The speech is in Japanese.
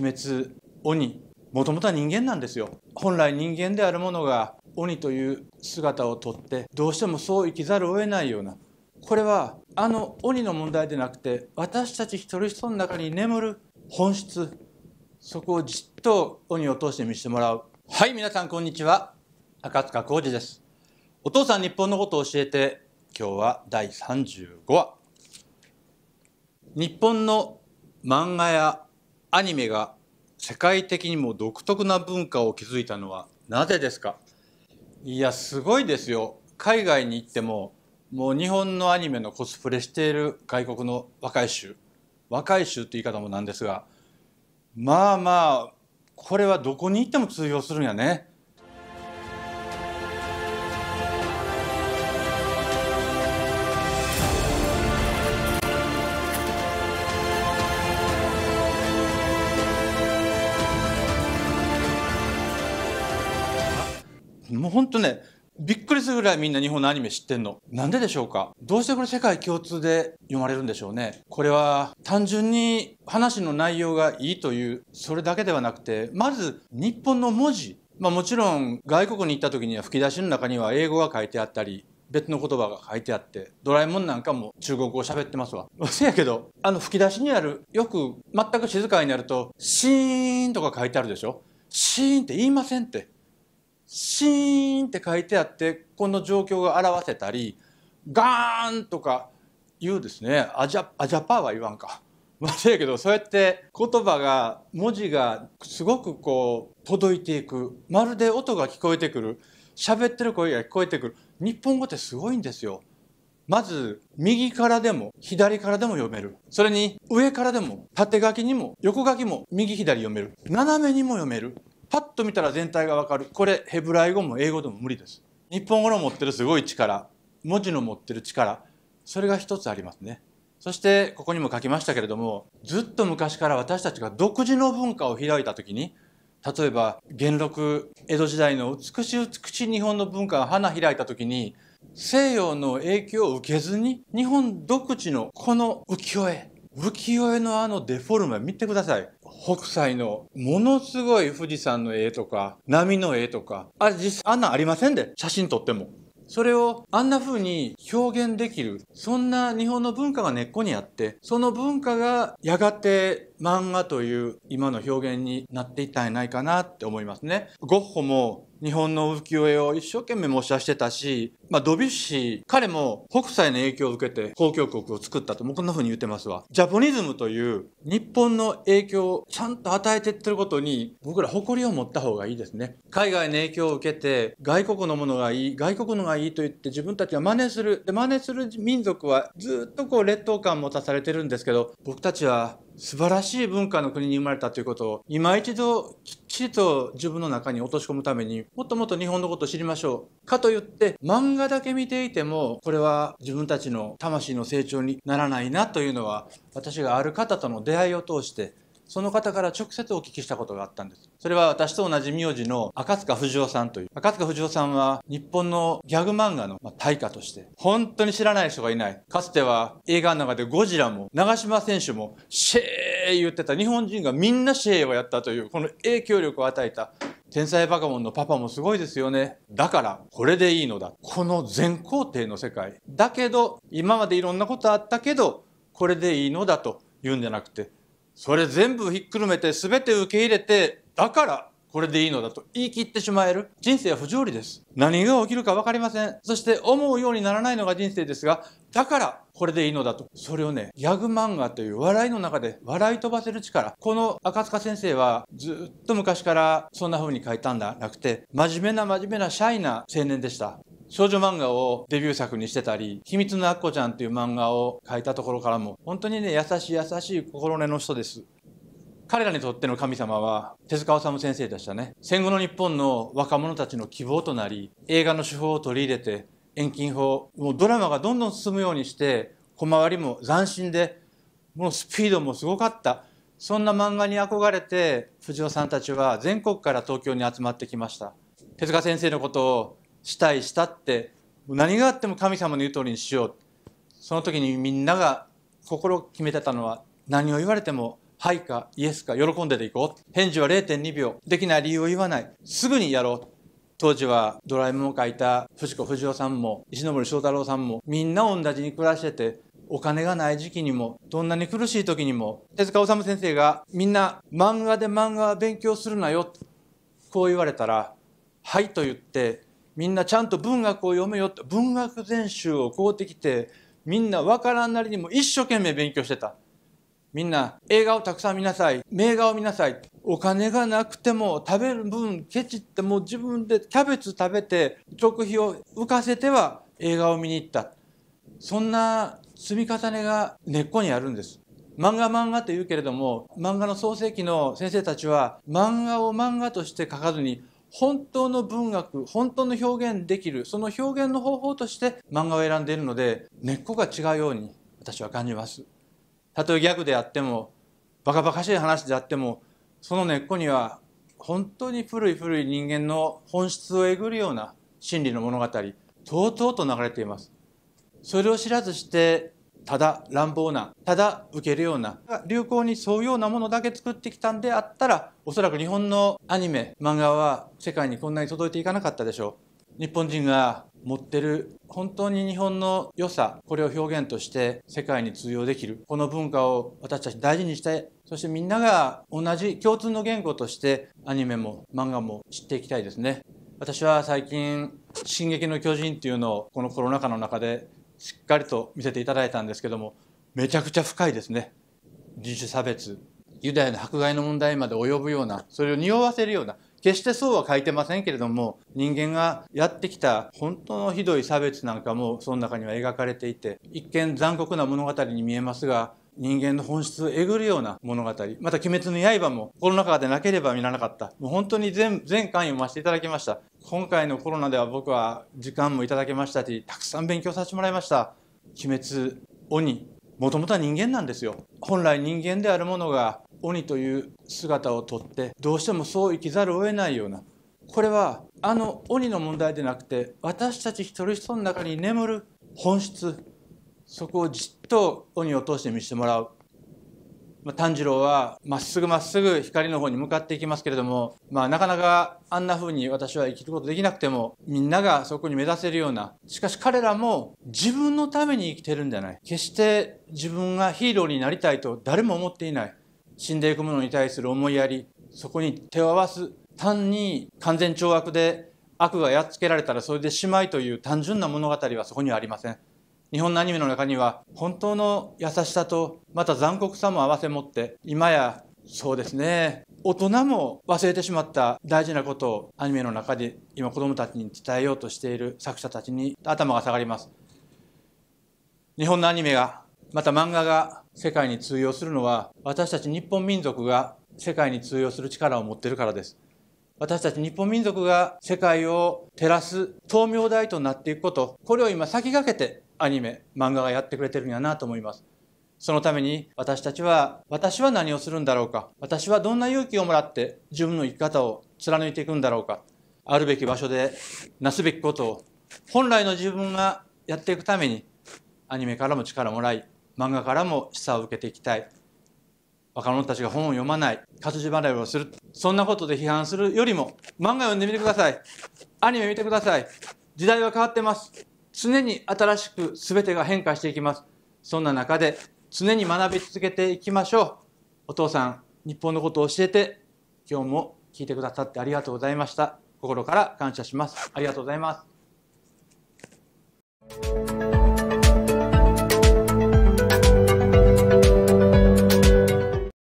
鬼滅、鬼、もともとは人間なんですよ。本来人間であるものが鬼という姿をとって、どうしてもそう生きざるを得ないような。これはあの鬼の問題でなくて、私たち一人一人の中に眠る本質、そこをじっと鬼を通して見せてもらう。はい、皆さんこんにちは。赤塚浩二です。お父さん日本のことを教えて、今日は第35話。日本の漫画やアニメが世界的にも独特な文化を築いたのはなぜですかいやすごいですよ海外に行ってももう日本のアニメのコスプレしている外国の若い衆若い衆って言い方もなんですがまあまあこれはどこに行っても通用するんやねほんとね、びっくりするぐらいみんな日本のアニメ知ってんの。なんででしょうかどうしてこれ世界共通で読まれるんでしょうねこれは単純に話の内容がいいという、それだけではなくて、まず日本の文字。まあもちろん外国に行った時には吹き出しの中には英語が書いてあったり、別の言葉が書いてあって、ドラえもんなんかも中国語喋ってますわ。せやけど、あの吹き出しにある、よく全く静かになると、シーンとか書いてあるでしょシーンって言いませんって。シーンって書いてあってこの状況が表せたりガーンとか言うですねアジャアジャパーは言わんか。まあ、せやけどそうやって言葉が文字がすごくこう届いていくまるで音が聞こえてくる喋ってる声が聞こえてくる日本語ってすごいんですよ。まず右からでも左からでも読めるそれに上からでも縦書きにも横書きも右左読める斜めにも読めるパッと見たら全体がわかるこれヘブライ語も英語でも無理です日本語の持ってるすごい力文字の持ってる力それが一つありますねそしてここにも書きましたけれどもずっと昔から私たちが独自の文化を開いた時に例えば元禄江戸時代の美しい美しい日本の文化が花開いた時に西洋の影響を受けずに日本独自のこの浮世絵浮世絵のあのデフォルメ見てください。北斎のものすごい富士山の絵とか、波の絵とか、あれ実際あんなありませんで、写真撮っても。それをあんな風に表現できる。そんな日本の文化が根っこにあって、その文化がやがて漫画という今の表現になっていったんやないかなって思いますね。ゴッホも日本の浮世絵を一生懸命模写してたし、まあ、ドビュッシー、彼も北斎の影響を受けて公共国を作ったと、もうこんな風に言ってますわ。ジャポニズムという日本の影響をちゃんと与えてってることに、僕ら誇りを持った方がいいですね。海外の影響を受けて、外国のものがいい、外国のがいいと言って自分たちが真似する。で、真似する民族はずっとこう劣等感を持たされてるんですけど、僕たちは素晴らしい文化の国に生まれたということを今一度きっちりと自分の中に落とし込むためにもっともっと日本のことを知りましょう。かといって漫画だけ見ていてもこれは自分たちの魂の成長にならないなというのは私がある方との出会いを通してその方から直接お聞きしたことがあったんです。それは私と同じ名字の赤塚不二夫さんという。赤塚不二夫さんは日本のギャグ漫画の大家として、本当に知らない人がいない。かつては映画の中でゴジラも長島選手もシェー言ってた日本人がみんなシェーをやったという、この影響力を与えた天才バカモンのパパもすごいですよね。だから、これでいいのだ。この全皇帝の世界。だけど、今までいろんなことあったけど、これでいいのだと言うんじゃなくて、それ全部ひっくるめて全て受け入れてだからこれでいいのだと言い切ってしまえる人生は不条理です何が起きるか分かりませんそして思うようにならないのが人生ですがだからこれでいいのだとそれをねギャグ漫画という笑いの中で笑い飛ばせる力この赤塚先生はずっと昔からそんな風に書いたんだ。なくて真面目な真面目なシャイな青年でした少女漫画をデビュー作にしてたり、秘密のアッコちゃんっていう漫画を書いたところからも、本当にね、優しい優しい心根の人です。彼らにとっての神様は手塚治虫先生でしたね。戦後の日本の若者たちの希望となり、映画の手法を取り入れて、遠近法、もうドラマがどんどん進むようにして、小回りも斬新で、もうスピードもすごかった。そんな漫画に憧れて、藤尾さんたちは全国から東京に集まってきました。手塚先生のことをしたいしたって何があっても神様の言う通りにしようその時にみんなが心を決めてたのは何を言われてもはいかイエスか喜んでていこう返事は0.2秒できない理由を言わないすぐにやろう当時はドラえもんを描いた藤子不二雄さんも石森章太郎さんもみんな同じに暮らしててお金がない時期にもどんなに苦しい時にも手塚治虫先生がみんな漫画で漫画は勉強するなよこう言われたらはいと言ってみんなちゃんと文学を読めよって文学全集を買うてきてみんなわからんなりにも一生懸命勉強してたみんな映画をたくさん見なさい名画を見なさいお金がなくても食べる分ケチってもう自分でキャベツ食べて食費を浮かせては映画を見に行ったそんな積み重ねが根っこにあるんです漫画漫画って言うけれども漫画の創世記の先生たちは漫画を漫画として書かずに本当の文学本当の表現できるその表現の方法として漫画を選んでいるので根っこが違うように私は感じます。たとえギャグであってもバカバカしい話であってもその根っこには本当に古い古い人間の本質をえぐるような真理の物語とうとうと流れています。それを知らずしてただ乱暴なただ受けるような流行に沿うようなものだけ作ってきたんであったらおそらく日本のアニメ漫画は世界にこんなに届いていかなかったでしょう。日本人が持ってる本当に日本の良さこれを表現として世界に通用できるこの文化を私たち大事にしてそしてみんなが同じ共通の言語としてアニメも漫画も知っていきたいですね私は最近「進撃の巨人」っていうのをこのコロナ禍の中でしっかりと見せていただいたんですけどもめちゃくちゃ深いですね人種差別ユダヤの迫害の問題まで及ぶようなそれを匂わせるような決してそうは書いてませんけれども人間がやってきた本当のひどい差別なんかもその中には描かれていて一見残酷な物語に見えますが人間の本質をえぐるような物語。また、鬼滅の刃もコロナ禍でなければ見らなかった。もう本当に全、全巻読ませていただきました。今回のコロナでは僕は時間もいただけましたし、たくさん勉強させてもらいました。鬼滅、鬼、もともとは人間なんですよ。本来人間であるものが鬼という姿をとって、どうしてもそう生きざるを得ないような。これは、あの鬼の問題でなくて、私たち一人一人の中に眠る本質、そこをじっと鬼を通して見せてもらう。まあ、炭治郎はまっすぐまっすぐ光の方に向かっていきますけれども、まあ、なかなかあんな風に私は生きることできなくてもみんながそこに目指せるようなしかし彼らも自分のために生きてるんじゃない決して自分がヒーローになりたいと誰も思っていない死んでいくものに対する思いやりそこに手を合わす単に完全懲悪で悪がやっつけられたらそれでしまいという単純な物語はそこにはありません日本のアニメの中には本当の優しさとまた残酷さも併せ持って今やそうですね大人も忘れてしまった大事なことをアニメの中で今子どもたちに伝えようとしている作者たちに頭が下がります日本のアニメがまた漫画が世界に通用するのは私たち日本民族が世界に通用する力を持っているからです私たち日本民族が世界を照らす灯明台となっていくこと、これを今先駆けてアニメ、漫画がやってくれてるんやなと思います。そのために私たちは、私は何をするんだろうか。私はどんな勇気をもらって自分の生き方を貫いていくんだろうか。あるべき場所でなすべきことを、本来の自分がやっていくために、アニメからも力をもらい、漫画からも示唆を受けていきたい。若者たちが本を読まない活字離れをするそんなことで批判するよりも漫画読んでみてくださいアニメ見てください時代は変わってます常に新しく全てが変化していきますそんな中で常に学び続けていきましょうお父さん日本のことを教えて今日も聞いてくださってありがとうございました心から感謝しますありがとうございます